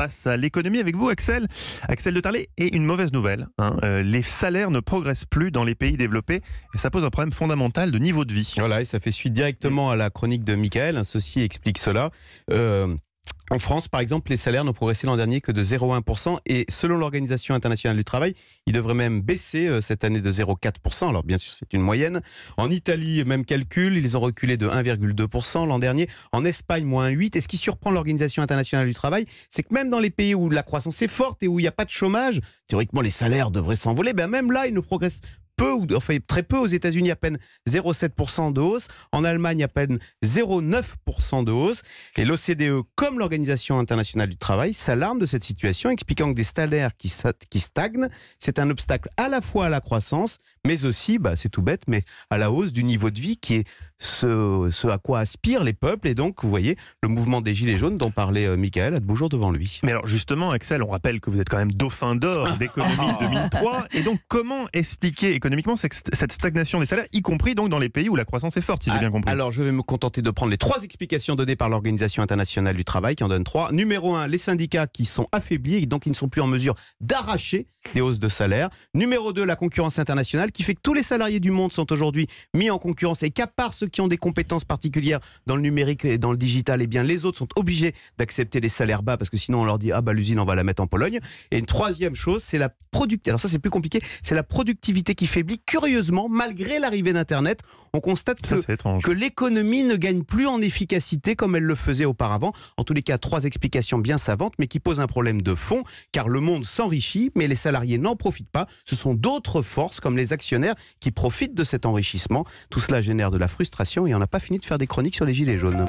passe à l'économie avec vous, Axel. Axel de Tarlet, et une mauvaise nouvelle. Hein, euh, les salaires ne progressent plus dans les pays développés et ça pose un problème fondamental de niveau de vie. Voilà, et ça fait suite directement à la chronique de Michael. Ceci explique cela. Euh, en France, par exemple, les salaires n'ont progressé l'an dernier que de 0,1% et selon l'Organisation internationale du travail, ils devraient même baisser euh, cette année de 0,4%. Alors bien sûr, c'est une moyenne. En Italie, même calcul, ils ont reculé de 1,2% l'an dernier. En Espagne, moins 8%. Et ce qui surprend l'Organisation internationale du travail, c'est que même dans les pays où la croissance est forte et où il n'y a pas de chômage, théoriquement les salaires devraient s'envoler, ben même là, ils ne progressent peu, enfin très peu aux États-Unis, à peine 0,7% de hausse. En Allemagne, à peine 0,9% de hausse. Et l'OCDE, comme l'Organisation internationale du travail, s'alarme de cette situation, expliquant que des salaires qui, qui stagnent, c'est un obstacle à la fois à la croissance, mais aussi, bah, c'est tout bête, mais à la hausse du niveau de vie qui est ce, à quoi aspirent les peuples. Et donc, vous voyez, le mouvement des Gilets jaunes dont parlait euh, Michael a de beaux jours devant lui. Mais alors, justement, Axel, on rappelle que vous êtes quand même dauphin d'or d'économie 2003. Et donc, comment expliquer économiquement cette stagnation des salaires, y compris donc dans les pays où la croissance est forte, si j'ai ah, bien compris Alors, je vais me contenter de prendre les trois explications données par l'Organisation internationale du travail, qui en donne trois. Numéro un, les syndicats qui sont affaiblis et donc qui ne sont plus en mesure d'arracher des hausses de salaire. Numéro deux, la concurrence internationale qui fait que tous les salariés du monde sont aujourd'hui mis en concurrence et qu'à part ceux qui ont des compétences particulières dans le numérique et dans le digital, eh bien, les autres sont obligés d'accepter des salaires bas parce que sinon on leur dit, ah bah l'usine, on va la mettre en Pologne. Et une troisième chose, c'est la productivité. Alors ça, c'est plus compliqué. C'est la productivité qui faiblit. Curieusement, malgré l'arrivée d'Internet, on constate que l'économie ne gagne plus en efficacité comme elle le faisait auparavant. En tous les cas, trois explications bien savantes, mais qui posent un problème de fond, car le monde s'enrichit, mais les salariés n'en profitent pas. Ce sont d'autres forces, comme les actionnaires, qui profitent de cet enrichissement. Tout cela génère de la frustration et on n'a pas fini de faire des chroniques sur les gilets jaunes.